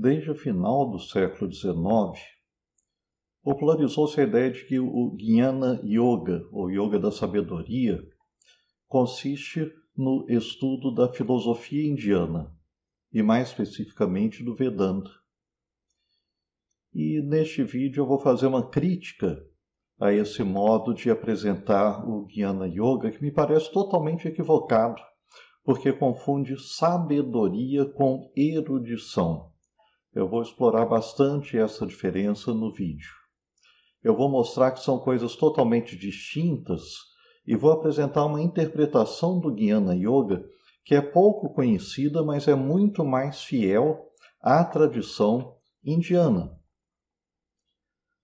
desde o final do século XIX, popularizou-se a ideia de que o Jnana Yoga, ou Yoga da Sabedoria, consiste no estudo da filosofia indiana, e mais especificamente do Vedanta. E neste vídeo eu vou fazer uma crítica a esse modo de apresentar o Jnana Yoga, que me parece totalmente equivocado, porque confunde sabedoria com erudição. Eu vou explorar bastante essa diferença no vídeo. Eu vou mostrar que são coisas totalmente distintas e vou apresentar uma interpretação do Guiana Yoga que é pouco conhecida, mas é muito mais fiel à tradição indiana.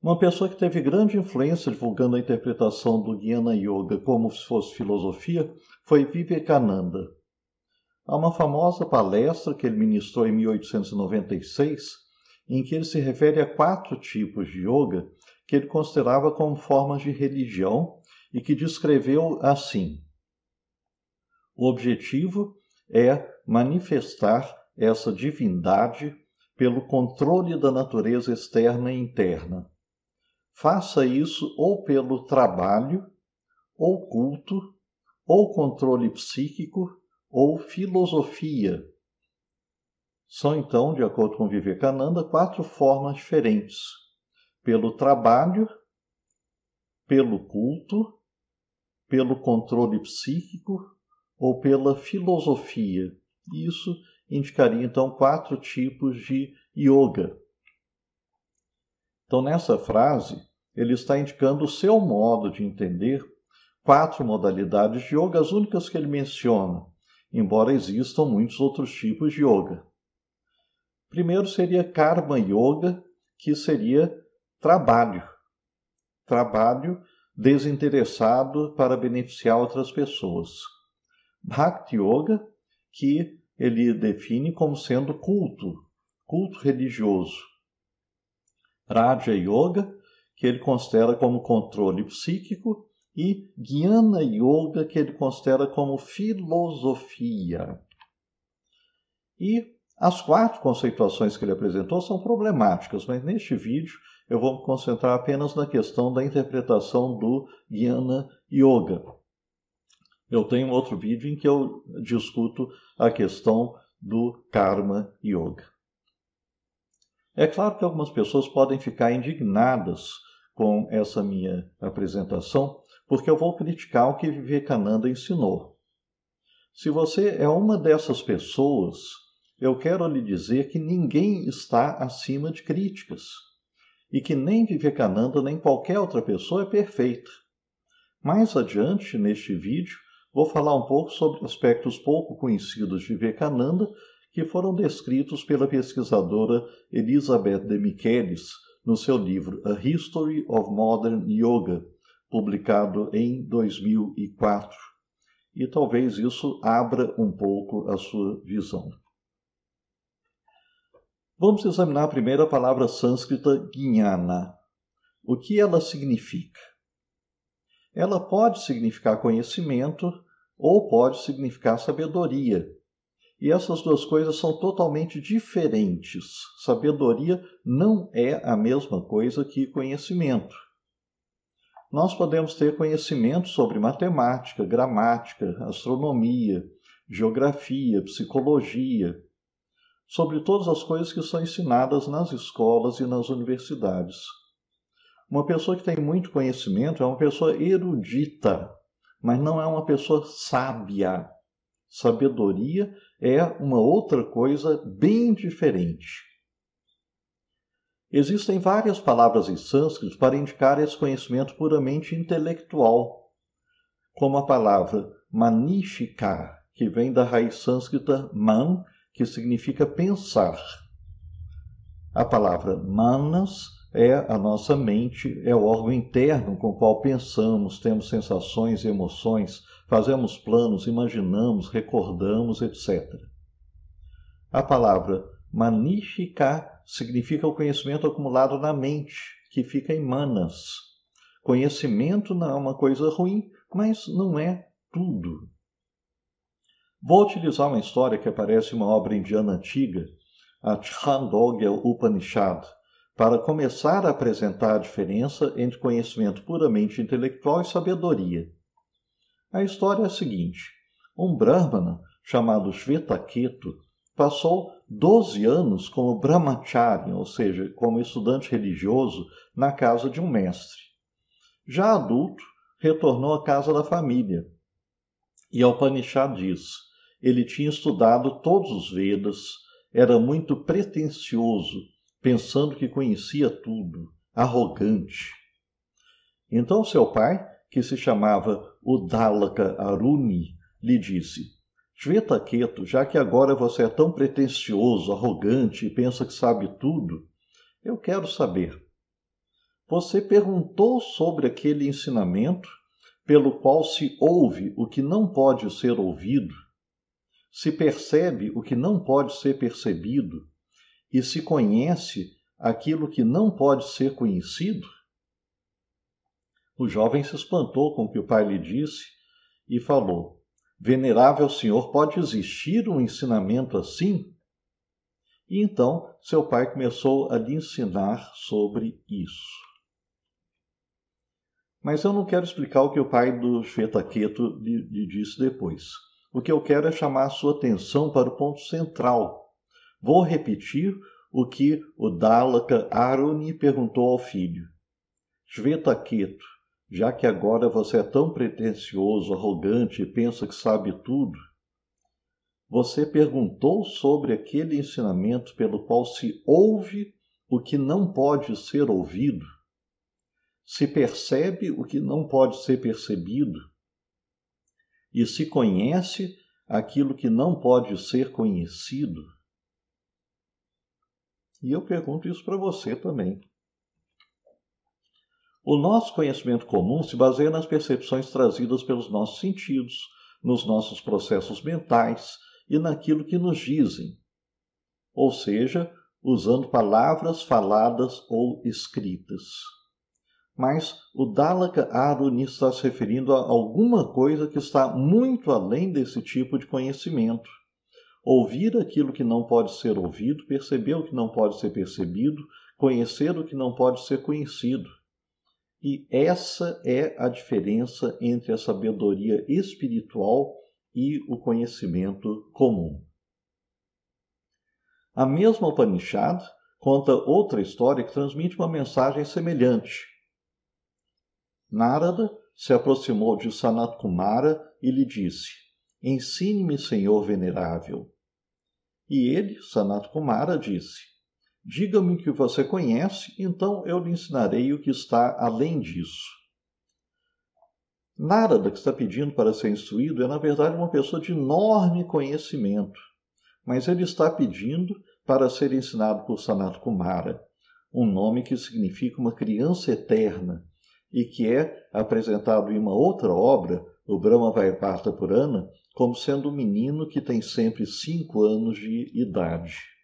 Uma pessoa que teve grande influência divulgando a interpretação do Guiana Yoga como se fosse filosofia foi Vivekananda. Há uma famosa palestra que ele ministrou em 1896, em que ele se refere a quatro tipos de yoga que ele considerava como formas de religião e que descreveu assim: O objetivo é manifestar essa divindade pelo controle da natureza externa e interna. Faça isso ou pelo trabalho, ou culto, ou controle psíquico ou filosofia. São então, de acordo com Vivekananda, quatro formas diferentes: pelo trabalho, pelo culto, pelo controle psíquico ou pela filosofia. Isso indicaria então quatro tipos de yoga. Então, nessa frase, ele está indicando o seu modo de entender quatro modalidades de yoga, as únicas que ele menciona: embora existam muitos outros tipos de yoga. Primeiro seria Karma Yoga, que seria trabalho. Trabalho desinteressado para beneficiar outras pessoas. Bhakti Yoga, que ele define como sendo culto, culto religioso. Raja Yoga, que ele considera como controle psíquico e Jnana Yoga, que ele considera como filosofia. E as quatro conceituações que ele apresentou são problemáticas, mas neste vídeo eu vou me concentrar apenas na questão da interpretação do Jnana Yoga. Eu tenho outro vídeo em que eu discuto a questão do Karma Yoga. É claro que algumas pessoas podem ficar indignadas com essa minha apresentação, porque eu vou criticar o que Vivekananda ensinou. Se você é uma dessas pessoas, eu quero lhe dizer que ninguém está acima de críticas e que nem Vivekananda nem qualquer outra pessoa é perfeita. Mais adiante, neste vídeo, vou falar um pouco sobre aspectos pouco conhecidos de Vivekananda que foram descritos pela pesquisadora Elizabeth de Michelis no seu livro A History of Modern Yoga, publicado em 2004, e talvez isso abra um pouco a sua visão. Vamos examinar primeiro a palavra sânscrita Gnana. O que ela significa? Ela pode significar conhecimento ou pode significar sabedoria. E essas duas coisas são totalmente diferentes. Sabedoria não é a mesma coisa que conhecimento nós podemos ter conhecimento sobre matemática, gramática, astronomia, geografia, psicologia, sobre todas as coisas que são ensinadas nas escolas e nas universidades. Uma pessoa que tem muito conhecimento é uma pessoa erudita, mas não é uma pessoa sábia. Sabedoria é uma outra coisa bem diferente. Existem várias palavras em sânscrito para indicar esse conhecimento puramente intelectual, como a palavra manishika, que vem da raiz sânscrita man, que significa pensar. A palavra manas é a nossa mente, é o órgão interno com o qual pensamos, temos sensações e emoções, fazemos planos, imaginamos, recordamos, etc. A palavra manishika significa o conhecimento acumulado na mente, que fica em manas. Conhecimento não é uma coisa ruim, mas não é tudo. Vou utilizar uma história que aparece em uma obra indiana antiga, a Chandogya Upanishad, para começar a apresentar a diferença entre conhecimento puramente intelectual e sabedoria. A história é a seguinte: um Brahmana chamado Shvetaketu passou 12 anos como brahmacharya, ou seja, como estudante religioso, na casa de um mestre. Já adulto, retornou à casa da família. E ao Alpanishad diz: ele tinha estudado todos os Vedas, era muito pretensioso, pensando que conhecia tudo, arrogante. Então seu pai, que se chamava Udalaka Aruni, lhe disse: Shveta Keto, já que agora você é tão pretensioso, arrogante e pensa que sabe tudo, eu quero saber. Você perguntou sobre aquele ensinamento pelo qual se ouve o que não pode ser ouvido, se percebe o que não pode ser percebido e se conhece aquilo que não pode ser conhecido? O jovem se espantou com o que o pai lhe disse e falou: Venerável senhor, pode existir um ensinamento assim? E então seu pai começou a lhe ensinar sobre isso. Mas eu não quero explicar o que o pai do Shvetaketu lhe, lhe disse depois. O que eu quero é chamar a sua atenção para o ponto central. Vou repetir o que o Dalaka Aruni perguntou ao filho. Shvetaketu, já que agora você é tão pretensioso, arrogante e pensa que sabe tudo, você perguntou sobre aquele ensinamento pelo qual se ouve o que não pode ser ouvido, se percebe o que não pode ser percebido e se conhece aquilo que não pode ser conhecido. E eu pergunto isso para você também. O nosso conhecimento comum se baseia nas percepções trazidas pelos nossos sentidos, nos nossos processos mentais e naquilo que nos dizem, ou seja, usando palavras faladas ou escritas. Mas o Dalaka Aruni está se referindo a alguma coisa que está muito além desse tipo de conhecimento. Ouvir aquilo que não pode ser ouvido, perceber o que não pode ser percebido, conhecer o que não pode ser conhecido. E essa é a diferença entre a sabedoria espiritual e o conhecimento comum. A mesma Upanishad conta outra história que transmite uma mensagem semelhante. Narada se aproximou de Sanat Kumara e lhe disse: Ensine-me, Senhor venerável. E ele, Sanat Kumara, disse: Diga-me o que você conhece, então eu lhe ensinarei o que está além disso. Narada, que está pedindo para ser instruído, é na verdade uma pessoa de enorme conhecimento, mas ele está pedindo para ser ensinado por Sanat Kumara, um nome que significa uma criança eterna e que é apresentado em uma outra obra, o Brahma Vaiparta Purana, como sendo um menino que tem sempre cinco anos de idade.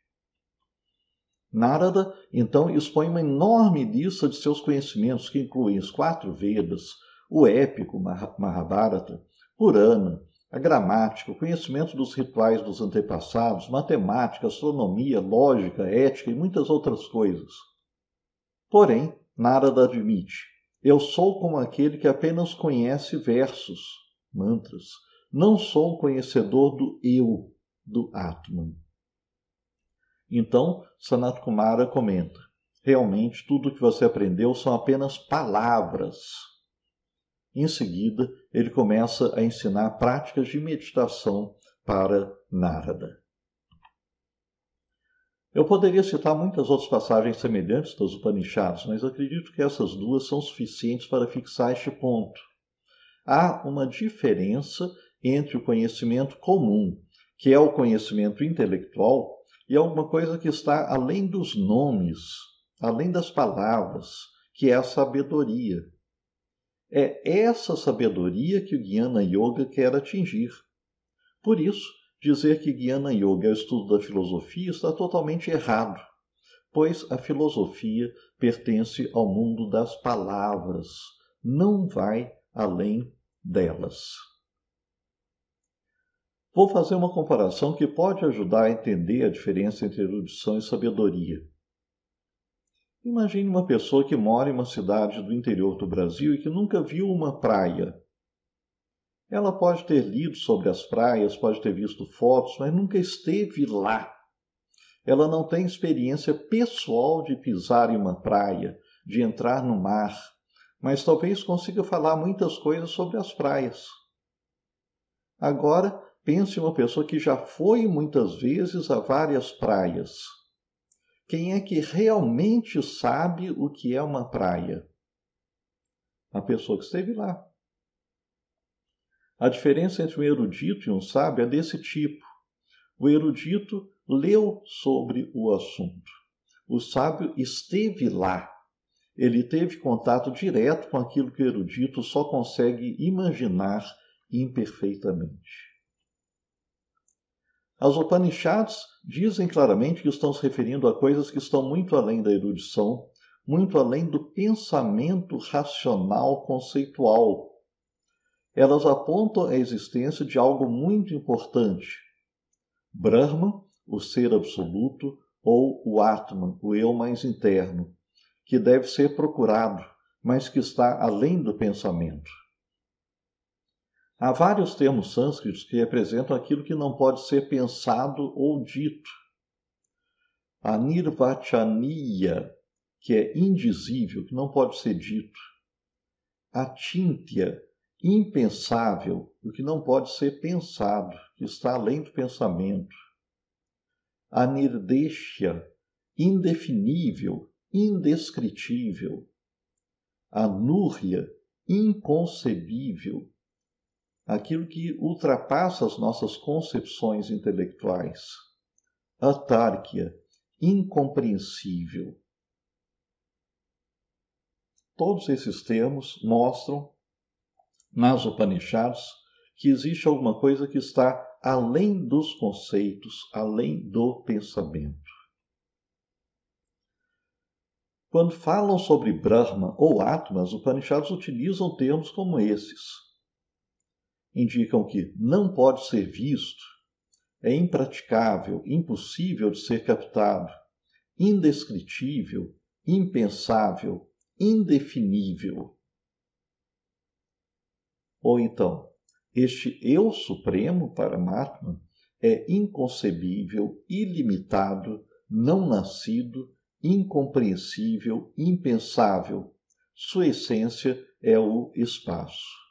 Narada, então, expõe uma enorme lista de seus conhecimentos, que incluem os quatro Vedas, o épico Mahabharata, Purana, a gramática, o conhecimento dos rituais dos antepassados, matemática, astronomia, lógica, ética e muitas outras coisas. Porém, Narada admite: Eu sou como aquele que apenas conhece versos, mantras. Não sou conhecedor do eu, do Atman. Então, Sanat Kumara comenta: realmente tudo o que você aprendeu são apenas palavras. Em seguida, ele começa a ensinar práticas de meditação para Narada. Eu poderia citar muitas outras passagens semelhantes das Upanishads, mas acredito que essas duas são suficientes para fixar este ponto. Há uma diferença entre o conhecimento comum, que é o conhecimento intelectual, e é uma coisa que está além dos nomes, além das palavras, que é a sabedoria. É essa sabedoria que o guiana Yoga quer atingir. Por isso, dizer que guiana Yoga é o estudo da filosofia está totalmente errado, pois a filosofia pertence ao mundo das palavras, não vai além delas. Vou fazer uma comparação que pode ajudar a entender a diferença entre erudição e sabedoria. Imagine uma pessoa que mora em uma cidade do interior do Brasil e que nunca viu uma praia. Ela pode ter lido sobre as praias, pode ter visto fotos, mas nunca esteve lá. Ela não tem experiência pessoal de pisar em uma praia, de entrar no mar, mas talvez consiga falar muitas coisas sobre as praias. Agora, Pense em uma pessoa que já foi muitas vezes a várias praias. Quem é que realmente sabe o que é uma praia? A pessoa que esteve lá. A diferença entre um erudito e um sábio é desse tipo. O erudito leu sobre o assunto. O sábio esteve lá. Ele teve contato direto com aquilo que o erudito só consegue imaginar imperfeitamente. As Upanishads dizem claramente que estão se referindo a coisas que estão muito além da erudição, muito além do pensamento racional conceitual. Elas apontam a existência de algo muito importante. Brahma, o ser absoluto, ou o Atman, o eu mais interno, que deve ser procurado, mas que está além do pensamento. Há vários termos sânscritos que representam aquilo que não pode ser pensado ou dito. A nirvachaniya, que é indizível, que não pode ser dito. A tíntia, impensável, o que não pode ser pensado, que está além do pensamento. A nirdeshya, indefinível, indescritível. A núria, inconcebível aquilo que ultrapassa as nossas concepções intelectuais. Atárquia, incompreensível. Todos esses termos mostram, nas Upanishads, que existe alguma coisa que está além dos conceitos, além do pensamento. Quando falam sobre Brahma ou Atma, os Upanishads utilizam termos como esses indicam que não pode ser visto, é impraticável, impossível de ser captado, indescritível, impensável, indefinível. Ou então, este eu supremo para Mahatma é inconcebível, ilimitado, não nascido, incompreensível, impensável. Sua essência é o espaço.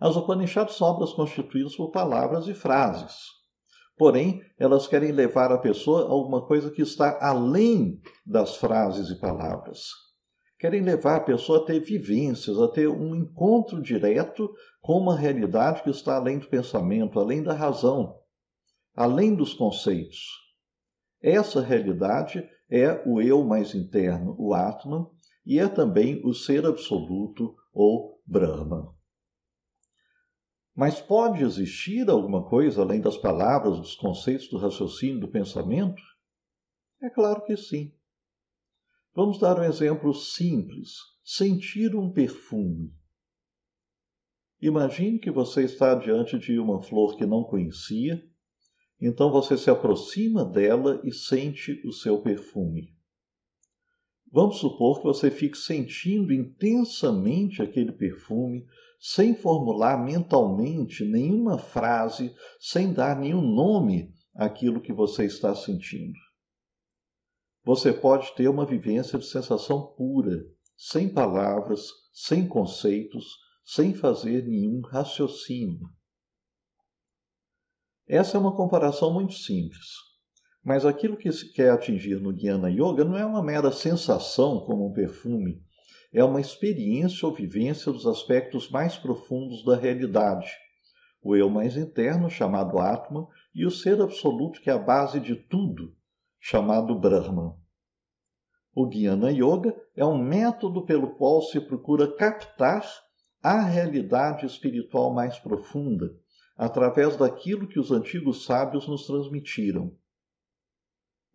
As Upanishads são obras constituídas por palavras e frases. Porém, elas querem levar a pessoa a alguma coisa que está além das frases e palavras. Querem levar a pessoa a ter vivências, a ter um encontro direto com uma realidade que está além do pensamento, além da razão, além dos conceitos. Essa realidade é o eu mais interno, o Atman, e é também o ser absoluto ou Brahma. Mas pode existir alguma coisa além das palavras, dos conceitos, do raciocínio, do pensamento? É claro que sim. Vamos dar um exemplo simples: sentir um perfume. Imagine que você está diante de uma flor que não conhecia, então você se aproxima dela e sente o seu perfume. Vamos supor que você fique sentindo intensamente aquele perfume, sem formular mentalmente nenhuma frase, sem dar nenhum nome àquilo que você está sentindo. Você pode ter uma vivência de sensação pura, sem palavras, sem conceitos, sem fazer nenhum raciocínio. Essa é uma comparação muito simples. Mas aquilo que se quer atingir no Dhyana Yoga não é uma mera sensação como um perfume é uma experiência ou vivência dos aspectos mais profundos da realidade, o eu mais interno, chamado Atman, e o ser absoluto que é a base de tudo, chamado Brahman. O Guiana Yoga é um método pelo qual se procura captar a realidade espiritual mais profunda, através daquilo que os antigos sábios nos transmitiram.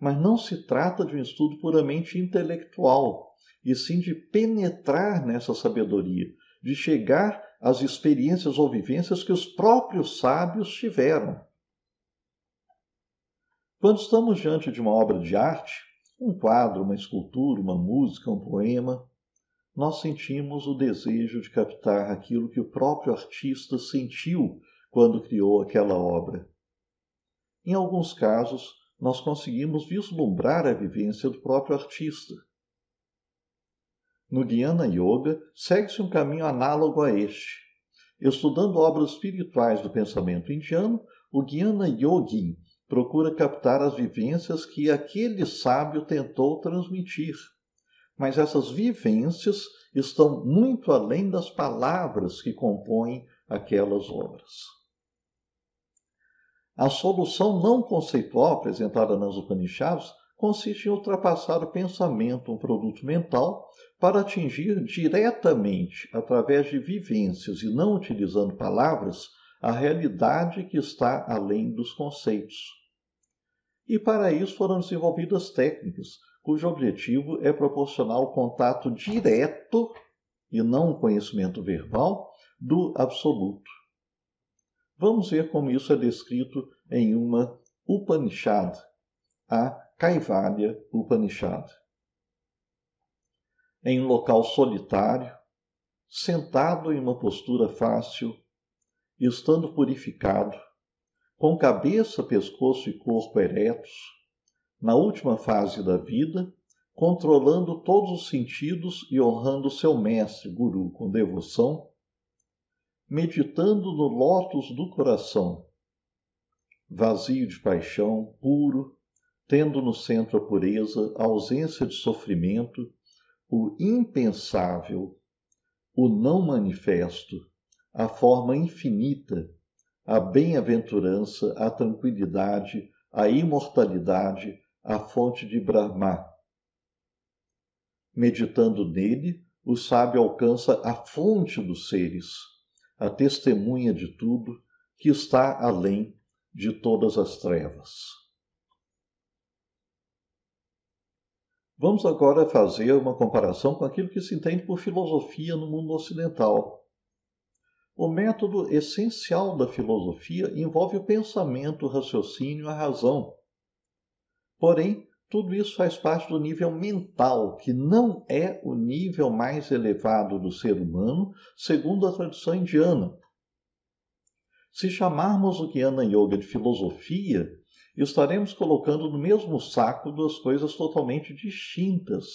Mas não se trata de um estudo puramente intelectual, e sim de penetrar nessa sabedoria, de chegar às experiências ou vivências que os próprios sábios tiveram. Quando estamos diante de uma obra de arte, um quadro, uma escultura, uma música, um poema, nós sentimos o desejo de captar aquilo que o próprio artista sentiu quando criou aquela obra. Em alguns casos, nós conseguimos vislumbrar a vivência do próprio artista. No Guiana Yoga, segue-se um caminho análogo a este. Estudando obras espirituais do pensamento indiano, o Guiana Yogin procura captar as vivências que aquele sábio tentou transmitir. Mas essas vivências estão muito além das palavras que compõem aquelas obras. A solução não conceitual apresentada nas Upanishads consiste em ultrapassar o pensamento, um produto mental, para atingir diretamente, através de vivências e não utilizando palavras, a realidade que está além dos conceitos. E para isso foram desenvolvidas técnicas, cujo objetivo é proporcionar o contato direto, e não o conhecimento verbal, do absoluto. Vamos ver como isso é descrito em uma Upanishad, a Kaivalya Upanishad. Em um local solitário, sentado em uma postura fácil, estando purificado, com cabeça, pescoço e corpo eretos, na última fase da vida, controlando todos os sentidos e honrando seu mestre, guru, com devoção, meditando no lótus do coração, vazio de paixão, puro, tendo no centro a pureza, a ausência de sofrimento, o impensável, o não manifesto, a forma infinita, a bem-aventurança, a tranquilidade, a imortalidade, a fonte de Brahma. Meditando nele, o sábio alcança a fonte dos seres a testemunha de tudo, que está além de todas as trevas. Vamos agora fazer uma comparação com aquilo que se entende por filosofia no mundo ocidental. O método essencial da filosofia envolve o pensamento, o raciocínio, a razão. Porém, tudo isso faz parte do nível mental, que não é o nível mais elevado do ser humano, segundo a tradição indiana. Se chamarmos o Jnana Yoga de filosofia, estaremos colocando no mesmo saco duas coisas totalmente distintas.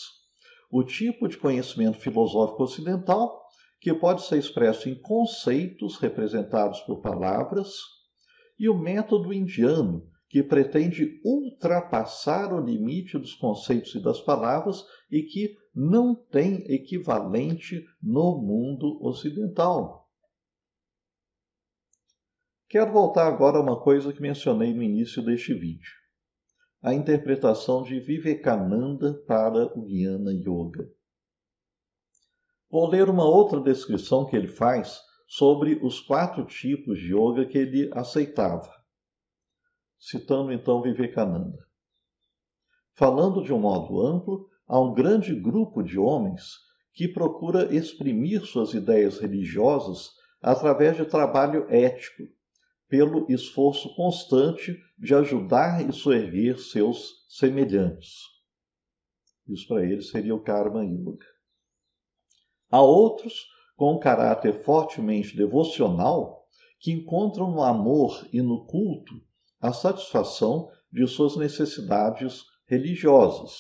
O tipo de conhecimento filosófico ocidental, que pode ser expresso em conceitos representados por palavras, e o método indiano, que pretende ultrapassar o limite dos conceitos e das palavras e que não tem equivalente no mundo ocidental. Quero voltar agora a uma coisa que mencionei no início deste vídeo: a interpretação de Vivekananda para o guiana Yoga. Vou ler uma outra descrição que ele faz sobre os quatro tipos de yoga que ele aceitava citando então Vivekananda. Falando de um modo amplo, há um grande grupo de homens que procura exprimir suas ideias religiosas através de trabalho ético, pelo esforço constante de ajudar e soerguer seus semelhantes. Isso para eles seria o Karma Yoga. Há outros com um caráter fortemente devocional que encontram no amor e no culto a satisfação de suas necessidades religiosas.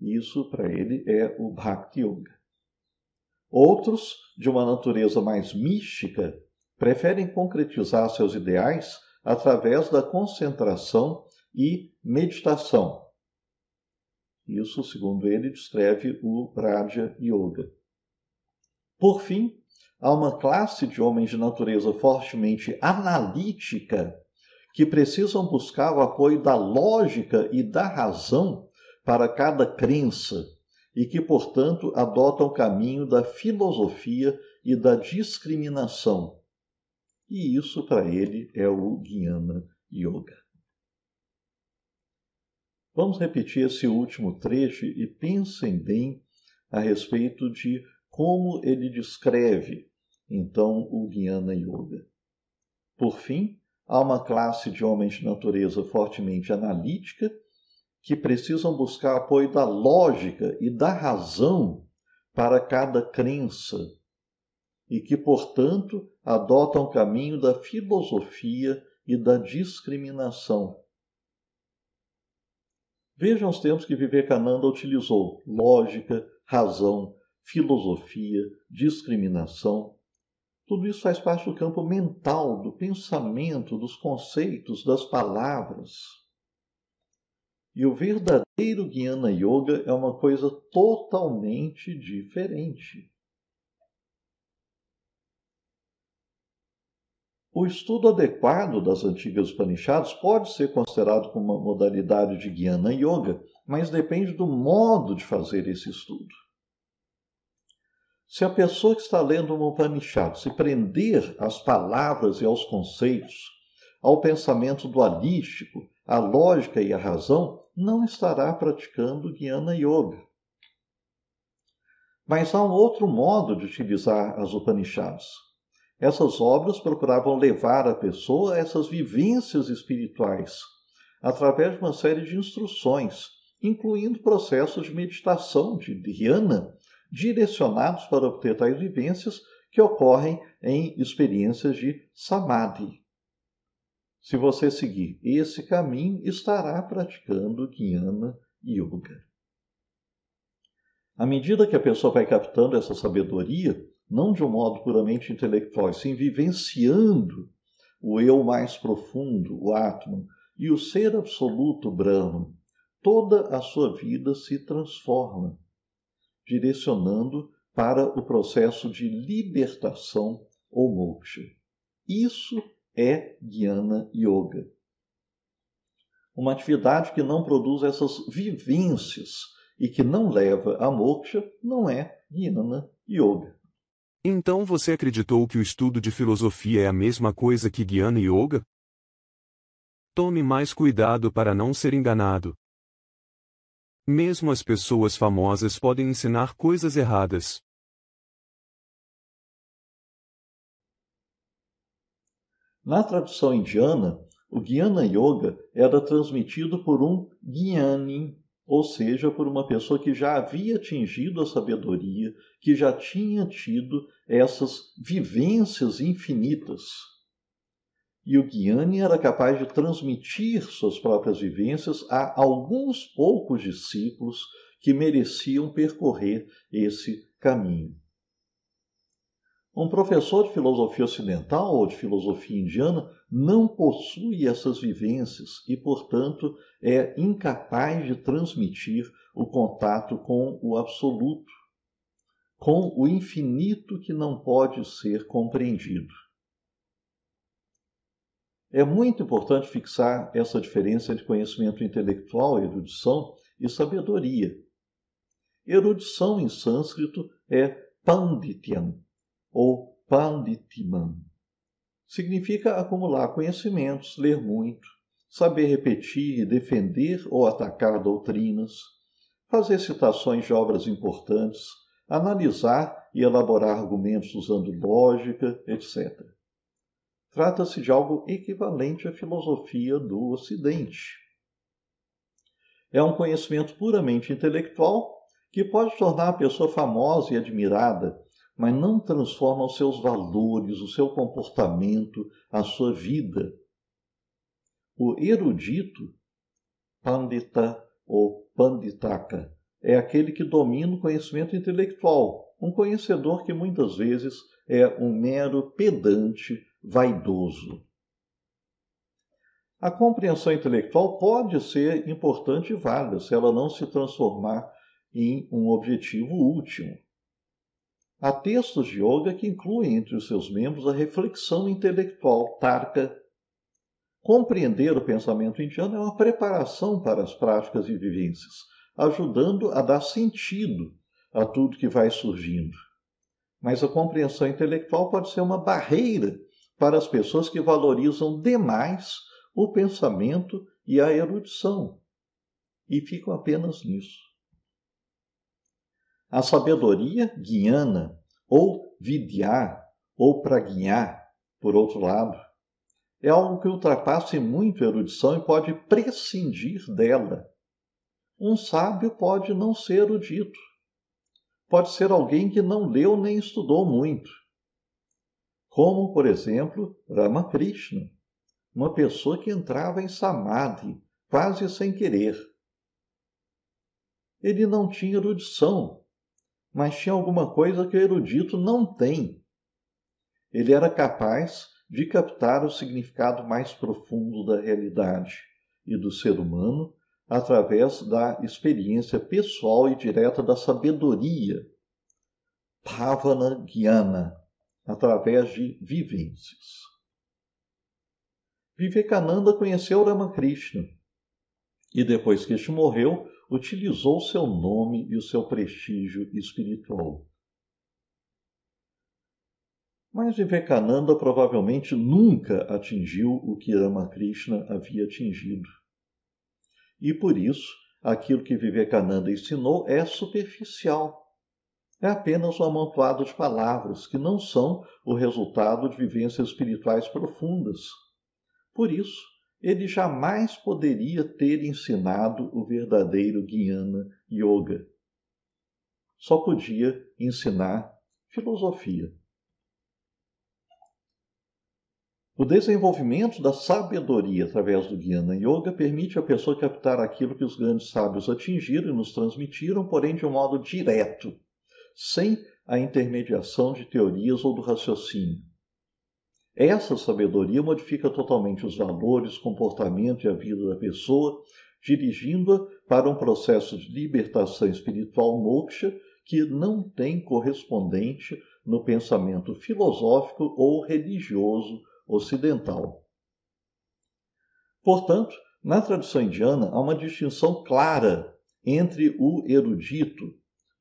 Isso para ele é o Bhakti Yoga. Outros, de uma natureza mais mística, preferem concretizar seus ideais através da concentração e meditação. Isso, segundo ele, descreve o Raja Yoga. Por fim, há uma classe de homens de natureza fortemente analítica que precisam buscar o apoio da lógica e da razão para cada crença e que, portanto, adotam o caminho da filosofia e da discriminação. E isso para ele é o guiana Yoga. Vamos repetir esse último trecho e pensem bem a respeito de como ele descreve, então, o guiana Yoga. Por fim, Há uma classe de homens de natureza fortemente analítica que precisam buscar apoio da lógica e da razão para cada crença e que, portanto, adotam o caminho da filosofia e da discriminação. Vejam os termos que Vivekananda utilizou: lógica, razão, filosofia, discriminação. Tudo isso faz parte do campo mental, do pensamento, dos conceitos, das palavras. E o verdadeiro Guiana Yoga é uma coisa totalmente diferente. O estudo adequado das antigas Upanishads pode ser considerado como uma modalidade de Jnana Yoga, mas depende do modo de fazer esse estudo. Se a pessoa que está lendo uma Upanishad se prender às palavras e aos conceitos, ao pensamento dualístico, à lógica e à razão, não estará praticando Jnana Yoga. Mas há um outro modo de utilizar as Upanishads. Essas obras procuravam levar a pessoa a essas vivências espirituais, através de uma série de instruções, incluindo processos de meditação, de dhyana, direcionados para obter tais vivências que ocorrem em experiências de samadhi. Se você seguir esse caminho, estará praticando Jnana Yoga. À medida que a pessoa vai captando essa sabedoria, não de um modo puramente intelectual, sim vivenciando o eu mais profundo, o Atman, e o ser absoluto Brahman, toda a sua vida se transforma direcionando para o processo de libertação ou moksha. Isso é guiana Yoga. Uma atividade que não produz essas vivências e que não leva a moksha não é guiana Yoga. Então você acreditou que o estudo de filosofia é a mesma coisa que guiana Yoga? Tome mais cuidado para não ser enganado. Mesmo as pessoas famosas podem ensinar coisas erradas. Na tradução indiana, o Gyana Yoga era transmitido por um Gyani, ou seja, por uma pessoa que já havia atingido a sabedoria, que já tinha tido essas vivências infinitas e o Guiani era capaz de transmitir suas próprias vivências a alguns poucos discípulos que mereciam percorrer esse caminho. Um professor de filosofia ocidental ou de filosofia indiana não possui essas vivências e, portanto, é incapaz de transmitir o contato com o absoluto, com o infinito que não pode ser compreendido. É muito importante fixar essa diferença entre conhecimento intelectual, erudição, e sabedoria. Erudição em sânscrito é pandityam ou panditiman. Significa acumular conhecimentos, ler muito, saber repetir, defender ou atacar doutrinas, fazer citações de obras importantes, analisar e elaborar argumentos usando lógica, etc. Trata-se de algo equivalente à filosofia do Ocidente. É um conhecimento puramente intelectual que pode tornar a pessoa famosa e admirada, mas não transforma os seus valores, o seu comportamento, a sua vida. O erudito, pandita ou panditaka, é aquele que domina o conhecimento intelectual, um conhecedor que muitas vezes é um mero pedante vaidoso. A compreensão intelectual pode ser importante e válida se ela não se transformar em um objetivo último. Há textos de yoga que incluem entre os seus membros a reflexão intelectual, tarka. Compreender o pensamento indiano é uma preparação para as práticas e vivências, ajudando a dar sentido a tudo que vai surgindo. Mas a compreensão intelectual pode ser uma barreira para as pessoas que valorizam demais o pensamento e a erudição e ficam apenas nisso. A sabedoria guiana, ou vidyá, ou praguinhá, por outro lado, é algo que ultrapassa muito a erudição e pode prescindir dela. Um sábio pode não ser erudito, pode ser alguém que não leu nem estudou muito, como, por exemplo, Ramakrishna, uma pessoa que entrava em samadhi quase sem querer. Ele não tinha erudição, mas tinha alguma coisa que o erudito não tem. Ele era capaz de captar o significado mais profundo da realidade e do ser humano através da experiência pessoal e direta da sabedoria, Pavana Gyana, através de vivências. Vivekananda conheceu Ramakrishna e, depois que este morreu, utilizou seu nome e o seu prestígio espiritual. Mas Vivekananda provavelmente nunca atingiu o que Ramakrishna havia atingido. E por isso, aquilo que Vivekananda ensinou é superficial é apenas um amontoado de palavras que não são o resultado de vivências espirituais profundas. Por isso, ele jamais poderia ter ensinado o verdadeiro Guiana Yoga. Só podia ensinar filosofia. O desenvolvimento da sabedoria através do Guiana Yoga permite à pessoa captar aquilo que os grandes sábios atingiram e nos transmitiram, porém de um modo direto, sem a intermediação de teorias ou do raciocínio. Essa sabedoria modifica totalmente os valores, comportamento e a vida da pessoa, dirigindo-a para um processo de libertação espiritual moksha que não tem correspondente no pensamento filosófico ou religioso ocidental. Portanto, na tradição indiana há uma distinção clara entre o erudito,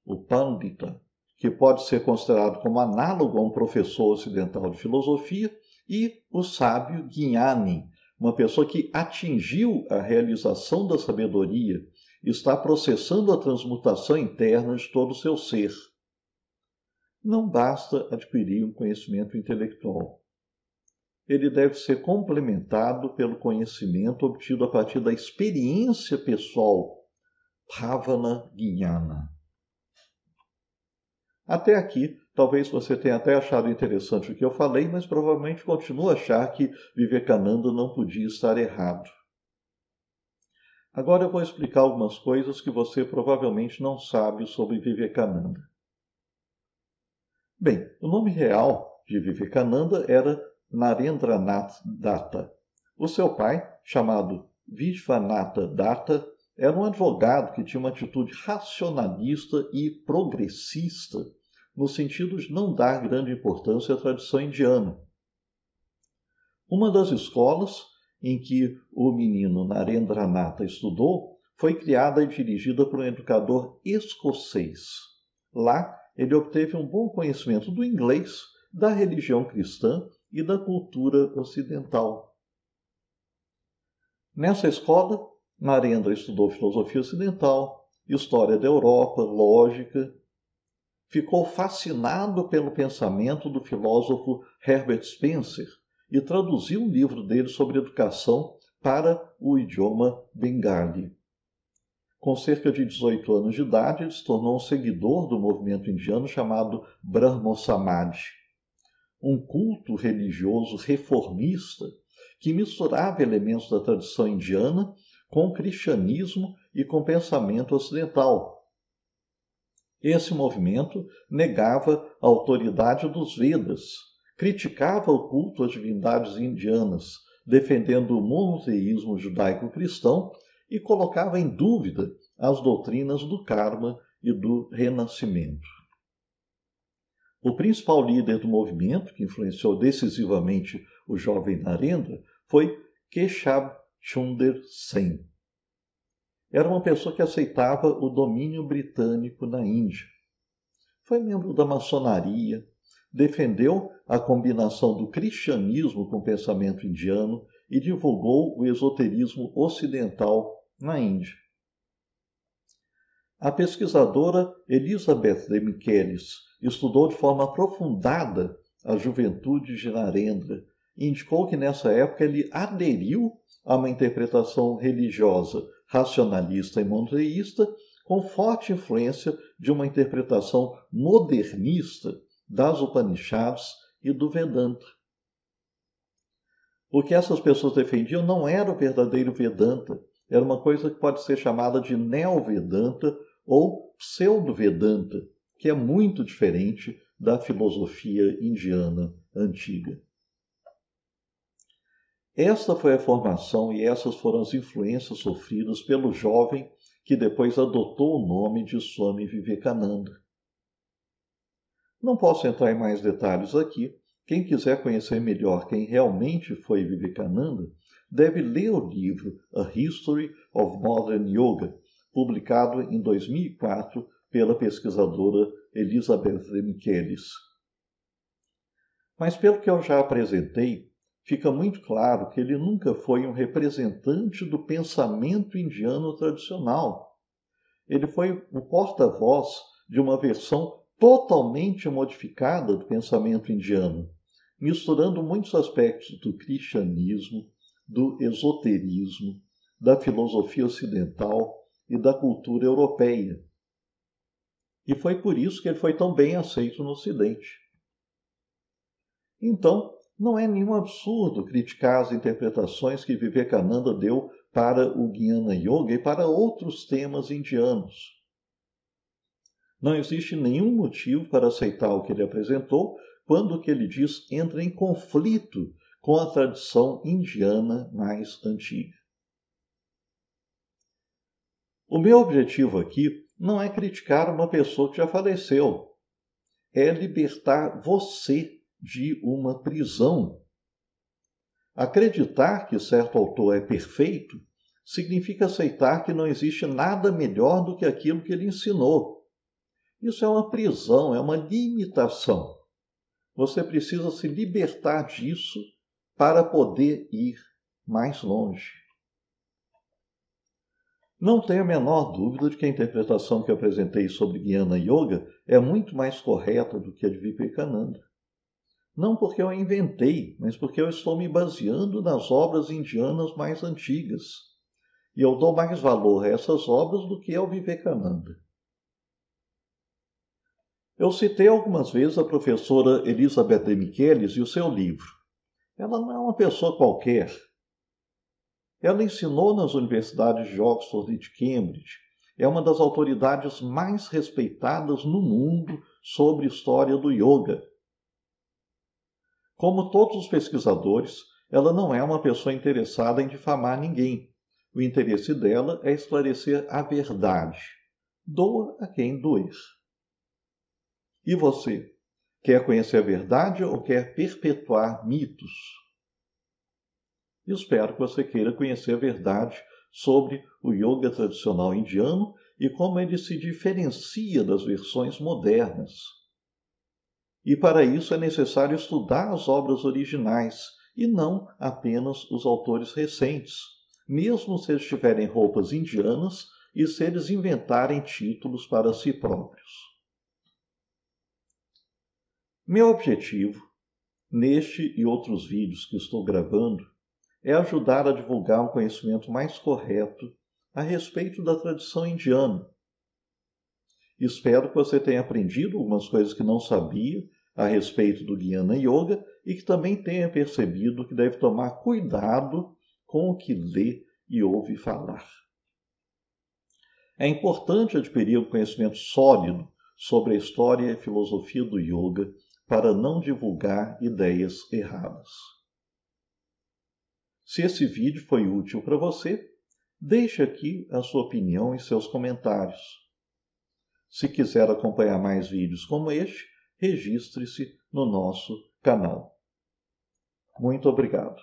o Pandita, que pode ser considerado como análogo a um professor ocidental de filosofia, e o sábio Gnani, uma pessoa que atingiu a realização da sabedoria, está processando a transmutação interna de todo o seu ser. Não basta adquirir um conhecimento intelectual. Ele deve ser complementado pelo conhecimento obtido a partir da experiência pessoal, Bhavana Gnana. Até aqui, talvez você tenha até achado interessante o que eu falei, mas provavelmente continua a achar que Vivekananda não podia estar errado. Agora eu vou explicar algumas coisas que você provavelmente não sabe sobre Vivekananda. Bem, o nome real de Vivekananda era Narendranath Datta. O seu pai, chamado Vishvanatha Datta, era um advogado que tinha uma atitude racionalista e progressista no sentido de não dar grande importância à tradição indiana. Uma das escolas em que o menino Nata estudou foi criada e dirigida por um educador escocês. Lá, ele obteve um bom conhecimento do inglês, da religião cristã e da cultura ocidental. Nessa escola, Narendra estudou filosofia ocidental, história da Europa, lógica ficou fascinado pelo pensamento do filósofo Herbert Spencer e traduziu o livro dele sobre educação para o idioma bengali. Com cerca de 18 anos de idade, ele se tornou um seguidor do movimento indiano chamado Brahmo Samaj, um culto religioso reformista que misturava elementos da tradição indiana com o cristianismo e com o pensamento ocidental, esse movimento negava a autoridade dos Vedas, criticava o culto às divindades indianas, defendendo o monoteísmo judaico-cristão e colocava em dúvida as doutrinas do karma e do renascimento. O principal líder do movimento, que influenciou decisivamente o jovem Narendra, foi Keshab Chunder Sen era uma pessoa que aceitava o domínio britânico na Índia. Foi membro da maçonaria, defendeu a combinação do cristianismo com o pensamento indiano e divulgou o esoterismo ocidental na Índia. A pesquisadora Elizabeth de Michelis estudou de forma aprofundada a juventude de Narendra e indicou que nessa época ele aderiu a uma interpretação religiosa racionalista e monoteísta, com forte influência de uma interpretação modernista das Upanishads e do Vedanta. O que essas pessoas defendiam não era o verdadeiro Vedanta, era uma coisa que pode ser chamada de neo-Vedanta ou pseudo-Vedanta, que é muito diferente da filosofia indiana antiga. Esta foi a formação e essas foram as influências sofridas pelo jovem que depois adotou o nome de Swami Vivekananda. Não posso entrar em mais detalhes aqui. Quem quiser conhecer melhor quem realmente foi Vivekananda, deve ler o livro A History of Modern Yoga, publicado em 2004 pela pesquisadora Elizabeth Michelis. Mas pelo que eu já apresentei, fica muito claro que ele nunca foi um representante do pensamento indiano tradicional. Ele foi o porta-voz de uma versão totalmente modificada do pensamento indiano, misturando muitos aspectos do cristianismo, do esoterismo, da filosofia ocidental e da cultura europeia. E foi por isso que ele foi tão bem aceito no Ocidente. Então, não é nenhum absurdo criticar as interpretações que Vivekananda deu para o Guiana Yoga e para outros temas indianos. Não existe nenhum motivo para aceitar o que ele apresentou quando o que ele diz entra em conflito com a tradição indiana mais antiga. O meu objetivo aqui não é criticar uma pessoa que já faleceu, é libertar você de uma prisão. Acreditar que certo autor é perfeito significa aceitar que não existe nada melhor do que aquilo que ele ensinou. Isso é uma prisão, é uma limitação. Você precisa se libertar disso para poder ir mais longe. Não tenho a menor dúvida de que a interpretação que apresentei sobre Guiana Yoga é muito mais correta do que a de Vivekananda não porque eu inventei, mas porque eu estou me baseando nas obras indianas mais antigas. E eu dou mais valor a essas obras do que ao Vivekananda. Eu citei algumas vezes a professora Elizabeth de Michelis e o seu livro. Ela não é uma pessoa qualquer. Ela ensinou nas universidades de Oxford e de Cambridge. É uma das autoridades mais respeitadas no mundo sobre história do yoga como todos os pesquisadores, ela não é uma pessoa interessada em difamar ninguém. O interesse dela é esclarecer a verdade. Doa a quem doer. E você? Quer conhecer a verdade ou quer perpetuar mitos? Espero que você queira conhecer a verdade sobre o yoga tradicional indiano e como ele se diferencia das versões modernas. E para isso é necessário estudar as obras originais e não apenas os autores recentes, mesmo se eles tiverem roupas indianas e se eles inventarem títulos para si próprios. Meu objetivo, neste e outros vídeos que estou gravando, é ajudar a divulgar um conhecimento mais correto a respeito da tradição indiana Espero que você tenha aprendido algumas coisas que não sabia a respeito do Guiana Yoga e que também tenha percebido que deve tomar cuidado com o que lê e ouve falar. É importante adquirir um conhecimento sólido sobre a história e a filosofia do yoga para não divulgar ideias erradas. Se esse vídeo foi útil para você, deixe aqui a sua opinião e seus comentários. Se quiser acompanhar mais vídeos como este, registre-se no nosso canal. Muito obrigado.